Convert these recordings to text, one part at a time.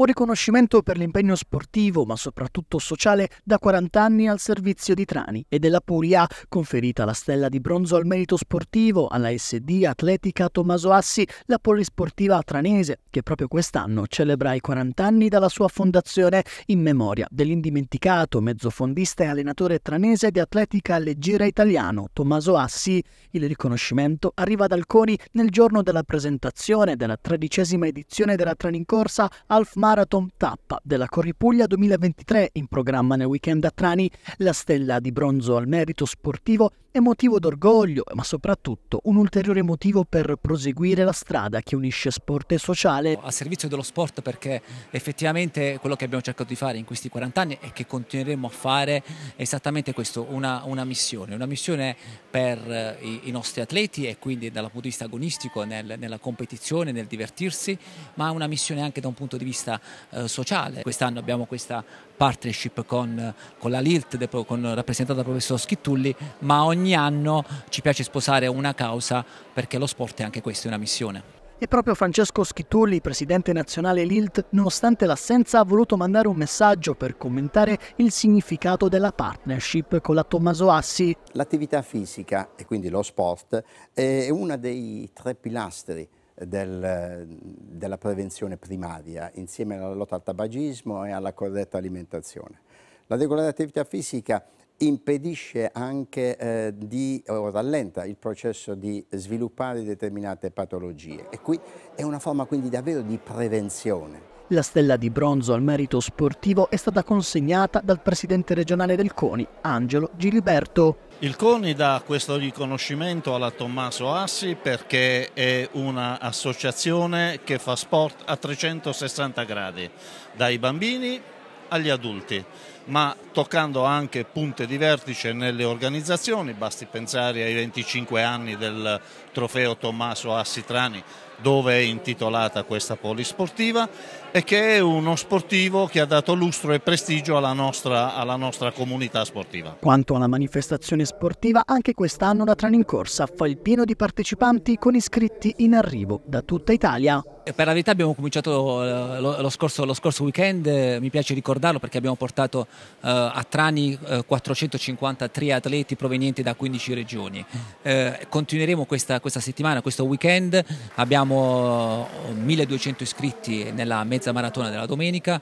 Un riconoscimento per l'impegno sportivo, ma soprattutto sociale, da 40 anni al servizio di Trani e della Puria, conferita la stella di bronzo al merito sportivo alla SD Atletica Tommaso Assi, la polisportiva tranese, che proprio quest'anno celebra i 40 anni dalla sua fondazione in memoria dell'indimenticato mezzofondista e allenatore tranese di atletica leggera italiano Tommaso Assi. Il riconoscimento arriva ad Alconi nel giorno della presentazione della tredicesima edizione della Trani in corsa Alf Mar Marathon Tappa della Corripuglia 2023 in programma nel weekend a Trani, la stella di bronzo al merito sportivo è motivo d'orgoglio, ma soprattutto un ulteriore motivo per proseguire la strada che unisce sport e sociale. A servizio dello sport perché effettivamente quello che abbiamo cercato di fare in questi 40 anni e che continueremo a fare è esattamente questo, una, una missione, una missione per eh, i, i, nostri atleti e quindi dal punto di vista agonistico nel, nella competizione, nel divertirsi, ma una missione anche da un punto di vista eh, sociale. Quest'anno abbiamo questa partnership con, con la LIRT con, rappresentata dal professor Schittulli, ma ogni anno ci piace sposare una causa perché lo sport è anche questa, è una missione. E proprio Francesco Schittulli, presidente nazionale Lilt, nonostante l'assenza, ha voluto mandare un messaggio per commentare il significato della partnership con la Tommaso Assi. L'attività fisica, e quindi lo sport, è uno dei tre pilastri del, della prevenzione primaria, insieme alla lotta al tabagismo e alla corretta alimentazione. La regolare attività fisica impedisce anche eh, di, o rallenta il processo di sviluppare determinate patologie e qui è una forma quindi davvero di prevenzione. La stella di bronzo al merito sportivo è stata consegnata dal presidente regionale del CONI, Angelo Giliberto. Il CONI dà questo riconoscimento alla Tommaso Assi perché è un'associazione che fa sport a 360 gradi, dai bambini agli adulti, ma toccando anche punte di vertice nelle organizzazioni, basti pensare ai 25 anni del trofeo Tommaso Assitrani dove è intitolata questa polisportiva e che è uno sportivo che ha dato lustro e prestigio alla nostra, alla nostra comunità sportiva. Quanto alla manifestazione sportiva, anche quest'anno la Trani in Corsa fa il pieno di partecipanti con iscritti in arrivo da tutta Italia per la verità abbiamo cominciato eh, lo, lo, scorso, lo scorso, weekend, eh, mi piace ricordarlo perché abbiamo portato eh, a Trani eh, 453 atleti provenienti da 15 regioni. Eh, continueremo questa, questa, settimana, questo weekend, abbiamo 1200 iscritti nella mezza maratona della domenica,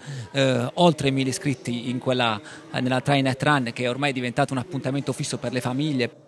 oltre 1000 iscritti quella, nella Train at Run che è ormai diventato un appuntamento fisso per le famiglie.